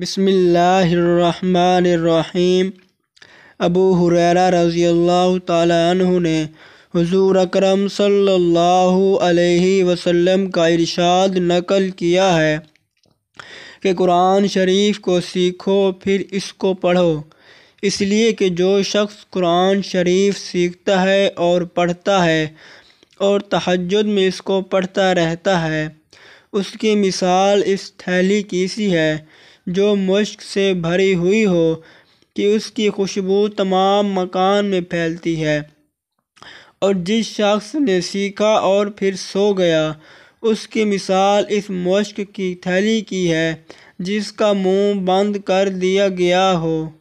بسم اللہ الرحمن الرحیم ابو حریرہ رضی اللہ تعالیٰ عنہ نے حضور اکرم صلی اللہ علیہ وسلم کا ارشاد نقل کیا ہے کہ قرآن شریف کو سیکھو پھر اس کو پڑھو اس لیے کہ جو شخص قرآن شریف سیکھتا ہے اور پڑھتا ہے اور تحجد میں اس کو پڑھتا رہتا ہے اس کی مثال اس تھیلی کی سی ہے जो मुश्क से भरी हुई हो कि उसकी खुशबू तमाम मकान में फैलती है और जिस शख्स ने सीखा और फिर सो गया उसकी मिसाल इस मुश्क की थैली की है जिसका मुंह बंद कर दिया गया हो